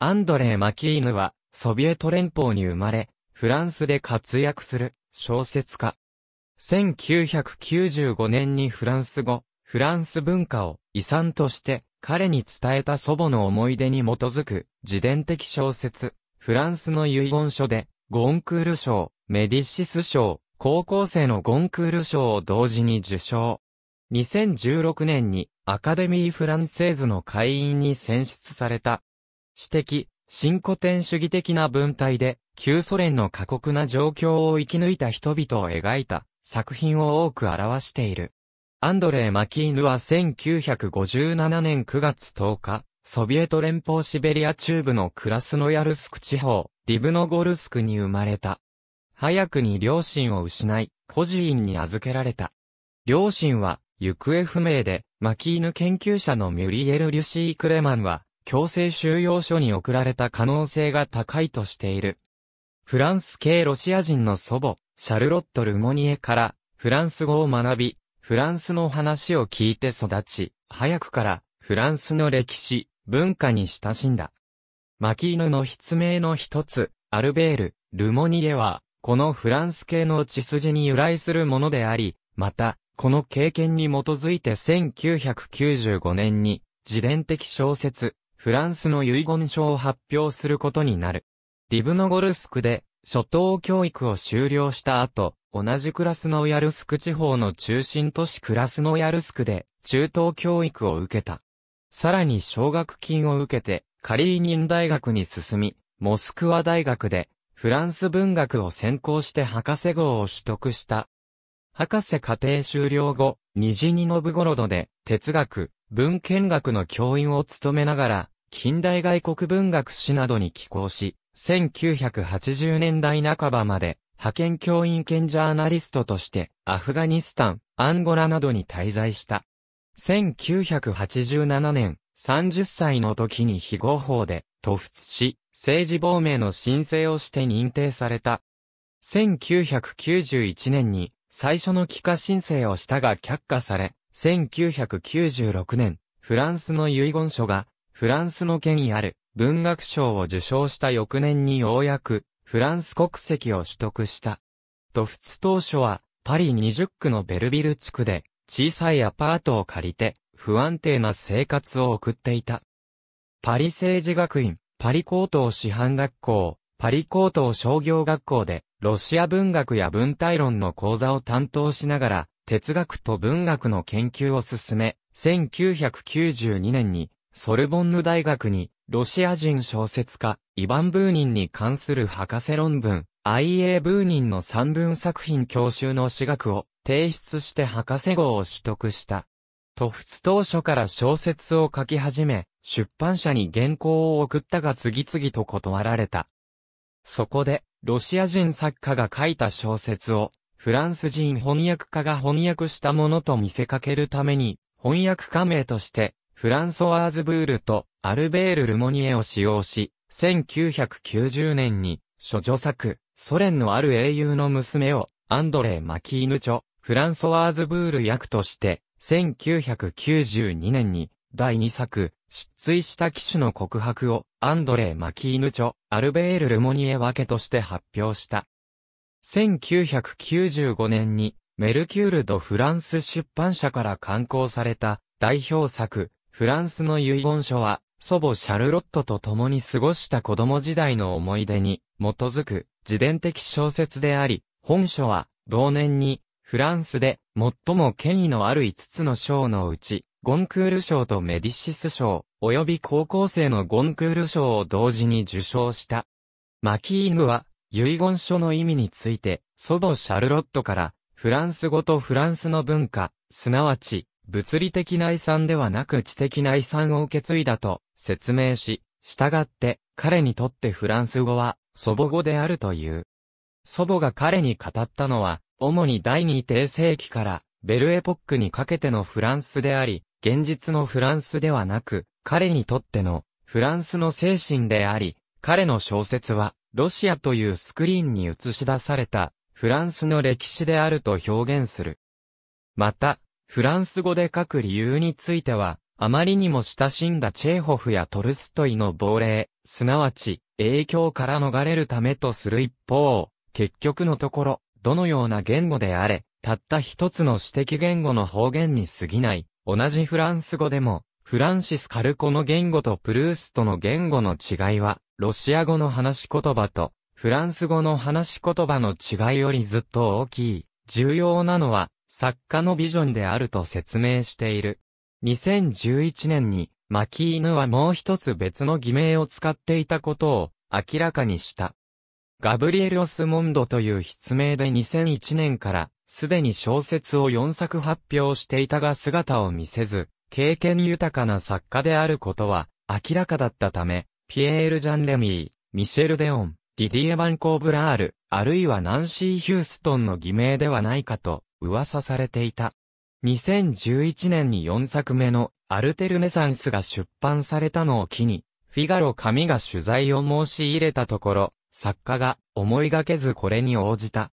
アンドレー・マキーヌは、ソビエト連邦に生まれ、フランスで活躍する小説家。1995年にフランス語、フランス文化を遺産として彼に伝えた祖母の思い出に基づく自伝的小説、フランスの遺言書で、ゴンクール賞、メディシス賞、高校生のゴンクール賞を同時に受賞。2016年にアカデミー・フランセーズの会員に選出された私的、新古典主義的な文体で、旧ソ連の過酷な状況を生き抜いた人々を描いた作品を多く表している。アンドレー・マキーヌは1957年9月10日、ソビエト連邦シベリア中部のクラスノヤルスク地方、リブノゴルスクに生まれた。早くに両親を失い、孤児院に預けられた。両親は、行方不明で、マキーヌ研究者のミュリエル・リュシー・クレマンは、強制収容所に送られた可能性が高いとしている。フランス系ロシア人の祖母、シャルロット・ルモニエから、フランス語を学び、フランスの話を聞いて育ち、早くからフランスの歴史、文化に親しんだ。マキーヌの筆名の一つ、アルベール、ルモニエは、このフランス系の血筋に由来するものであり、また、この経験に基づいて1995年に、自伝的小説、フランスの遺言書を発表することになる。リブノゴルスクで、初等教育を終了した後、同じクラスノヤルスク地方の中心都市クラスノヤルスクで、中等教育を受けた。さらに奨学金を受けて、カリーニン大学に進み、モスクワ大学で、フランス文学を専攻して博士号を取得した。博士課程修了後、ニジニノブゴロドで、哲学、文献学の教員を務めながら、近代外国文学史などに寄稿し、1980年代半ばまで、派遣教員兼ジャーナリストとして、アフガニスタン、アンゴラなどに滞在した。1987年、30歳の時に非合法で、突出し、政治亡命の申請をして認定された。1991年に、最初の帰化申請をしたが却下され、1996年、フランスの遺言書が、フランスの権威ある文学賞を受賞した翌年にようやく、フランス国籍を取得した。ドフツ当初は、パリ20区のベルビル地区で、小さいアパートを借りて、不安定な生活を送っていた。パリ政治学院、パリ高等師範学校、パリ高等商業学校で、ロシア文学や文体論の講座を担当しながら、哲学と文学の研究を進め、1992年にソルボンヌ大学にロシア人小説家、イヴァン・ブーニンに関する博士論文、I.A. ブーニンの三文作品教習の私学を提出して博士号を取得した。と仏当初から小説を書き始め、出版社に原稿を送ったが次々と断られた。そこで、ロシア人作家が書いた小説をフランス人翻訳家が翻訳したものと見せかけるために、翻訳家名として、フランソワーズ・ブールとアルベール・ルモニエを使用し、1990年に、諸女作、ソ連のある英雄の娘を、アンドレー・マキーヌ著、フランソワーズ・ブール役として、1992年に、第2作、失墜した騎手の告白を、アンドレー・マキーヌ著、アルベール・ルモニエ分けとして発表した。1995年にメルキュール・ド・フランス出版社から刊行された代表作、フランスの遺言書は、祖母シャルロットと共に過ごした子供時代の思い出に基づく自伝的小説であり、本書は同年にフランスで最も権威のある5つの賞のうち、ゴンクール賞とメディシス賞、及び高校生のゴンクール賞を同時に受賞した。マキーヌは遺言書の意味について、祖母シャルロットから、フランス語とフランスの文化、すなわち、物理的な遺産ではなく知的な遺産を受け継いだと説明し、従って彼にとってフランス語は祖母語であるという。祖母が彼に語ったのは、主に第二帝世紀からベルエポックにかけてのフランスであり、現実のフランスではなく、彼にとってのフランスの精神であり、彼の小説はロシアというスクリーンに映し出された、フランスの歴史であると表現する。また、フランス語で書く理由については、あまりにも親しんだチェーホフやトルストイの亡霊、すなわち、影響から逃れるためとする一方、結局のところ、どのような言語であれ、たった一つの私的言語の方言に過ぎない、同じフランス語でも、フランシス・カルコの言語とプルーストの言語の違いは、ロシア語の話し言葉と、フランス語の話し言葉の違いよりずっと大きい、重要なのは、作家のビジョンであると説明している。2011年に、マキーヌはもう一つ別の偽名を使っていたことを明らかにした。ガブリエル・オスモンドという筆名で2001年からすでに小説を4作発表していたが姿を見せず、経験豊かな作家であることは明らかだったため、ピエール・ジャン・レミー、ミシェル・デオン、ディディエ・バンコーブラール、あるいはナンシー・ヒューストンの偽名ではないかと噂されていた。2011年に4作目のアルテルネサンスが出版されたのを機に、フィガロ紙が取材を申し入れたところ、作家が思いがけずこれに応じた。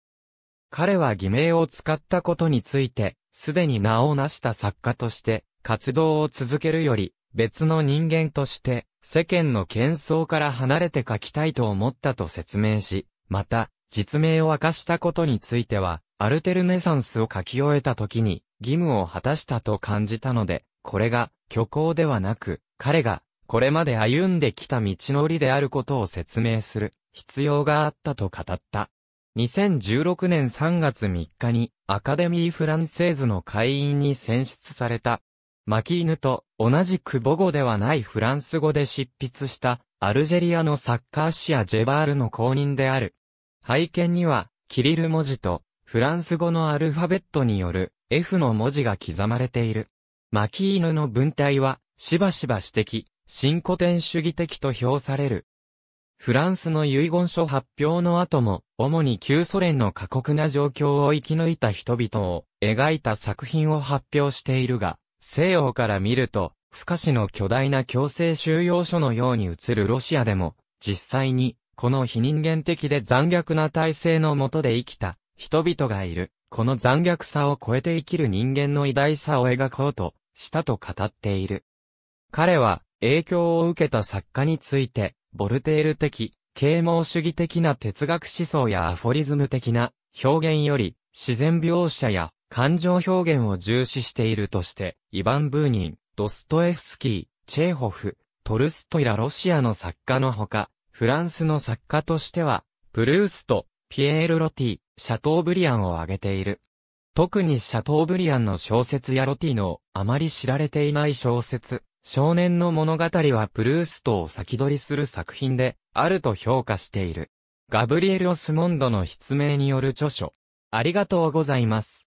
彼は偽名を使ったことについて、すでに名を成した作家として、活動を続けるより、別の人間として、世間の喧騒から離れて書きたいと思ったと説明し、また、実名を明かしたことについては、アルテルネサンスを書き終えた時に、義務を果たしたと感じたので、これが、虚構ではなく、彼が、これまで歩んできた道のりであることを説明する、必要があったと語った。2016年3月3日に、アカデミー・フランセーズの会員に選出された。巻犬と同じく母語ではないフランス語で執筆したアルジェリアのサッカー誌やジェバールの公認である。背景にはキリル文字とフランス語のアルファベットによる F の文字が刻まれている。巻犬の文体はしばしば指摘、新古典主義的と評される。フランスの遺言書発表の後も、主に旧ソ連の過酷な状況を生き抜いた人々を描いた作品を発表しているが、西洋から見ると、不可視の巨大な強制収容所のように映るロシアでも、実際に、この非人間的で残虐な体制の下で生きた、人々がいる、この残虐さを超えて生きる人間の偉大さを描こうと、したと語っている。彼は、影響を受けた作家について、ボルテール的、啓蒙主義的な哲学思想やアフォリズム的な表現より、自然描写や感情表現を重視しているとして、イヴァン・ブーニン、ドストエフスキー、チェーホフ、トルストイらロシアの作家のほか、フランスの作家としては、プルースト、ピエール・ロティ、シャトーブリアンを挙げている。特にシャトーブリアンの小説やロティのあまり知られていない小説、少年の物語はプルーストを先取りする作品であると評価している。ガブリエル・オスモンドの筆名による著書。ありがとうございます。